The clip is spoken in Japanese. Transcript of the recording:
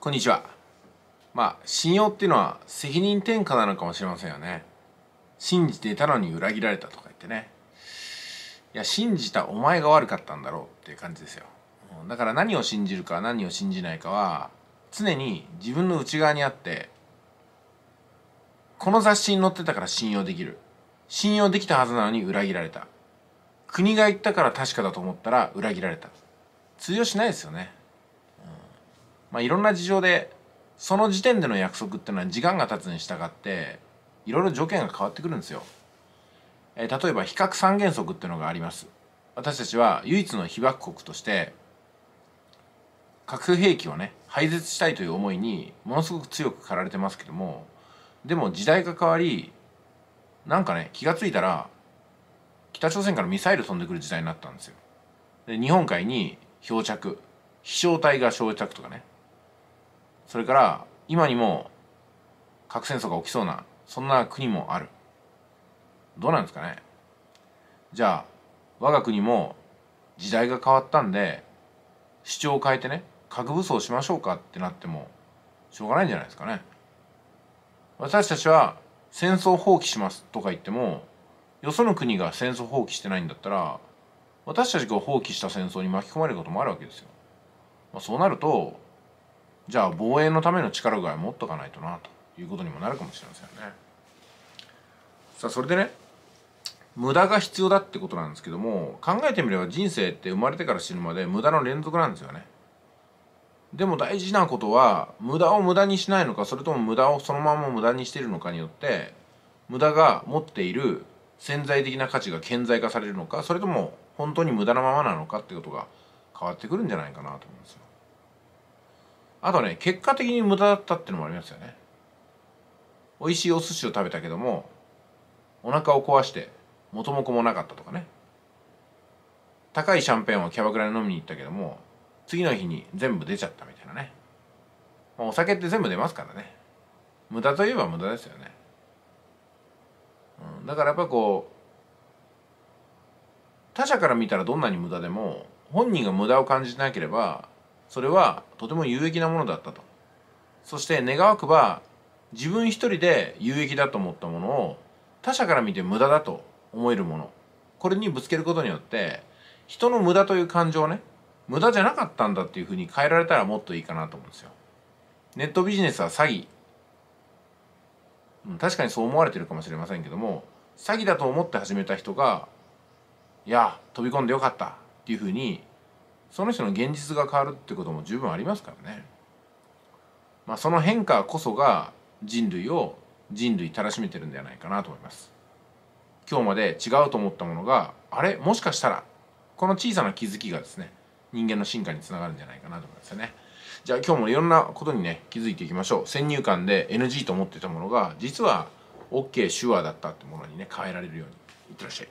こんにちは。まあ、信用っていうのは責任転嫁なのかもしれませんよね。信じていたのに裏切られたとか言ってね。いや、信じたお前が悪かったんだろうっていう感じですよ。だから何を信じるか何を信じないかは、常に自分の内側にあって、この雑誌に載ってたから信用できる。信用できたはずなのに裏切られた。国が言ったから確かだと思ったら裏切られた。通用しないですよね。まあ、いろんな事情でその時点での約束っていうのは時間が経つに従っていろいろ条件が変わってくるんですよ。えー、例えば比較三原則っていうのがあります。私たちは唯一の被爆国として核兵器をね廃絶したいという思いにものすごく強く駆られてますけどもでも時代が変わりなんかね気が付いたら北朝鮮からミサイル飛んでくる時代になったんですよ。で日本海に漂着飛翔体が漂着とかねそれから今にも核戦争が起きそうなそんな国もあるどうなんですかねじゃあ我が国も時代が変わったんで主張を変えてね核武装しましょうかってなってもしょうがないんじゃないですかね私たちは戦争放棄しますとか言ってもよその国が戦争放棄してないんだったら私たちが放棄した戦争に巻き込まれることもあるわけですよ、まあ、そうなるとじゃあ防衛のための力具合持っとかないとなということにもなるかもしれませんね。さあそれでね無駄が必要だってことなんですけども考えてみれば人生って生まれてから死ぬまで無駄の連続なんですよね。でも大事なことは無駄を無駄にしないのかそれとも無駄をそのまま無駄にしているのかによって無駄が持っている潜在的な価値が顕在化されるのかそれとも本当に無駄なままなのかってことが変わってくるんじゃないかなと思うんですよ。あとね結果的に無駄だったっていうのもありますよね美味しいお寿司を食べたけどもお腹を壊して元も子もなかったとかね高いシャンペーンをキャバクラに飲みに行ったけども次の日に全部出ちゃったみたいなね、お酒って全部出ますからね無駄といえば無駄ですよね、うん、だからやっぱこう他者から見たらどんなに無駄でも本人が無駄を感じなければそれはとても有益なものだったとそして願わくば自分一人で有益だと思ったものを他者から見て無駄だと思えるものこれにぶつけることによって人の無駄という感情をね無駄じゃなかったんだっていうふうに変えられたらもっといいかなと思うんですよネットビジネスは詐欺確かにそう思われてるかもしれませんけども詐欺だと思って始めた人がいや飛び込んでよかったっていうふうにその人の現実が変わるってことも十分ありますからね。まあ、その変化こそが人類を人類たらしめてるんじゃないかなと思います。今日まで違うと思ったものがあれもしかしたらこの小さな気づきがですね人間の進化につながるんじゃないかなと思いますよね。じゃあ今日もいろんなことにね気づいていきましょう。先入観で NG と思ってたものが実は OK 手話だったってものにね変えられるようにいってらっしゃい。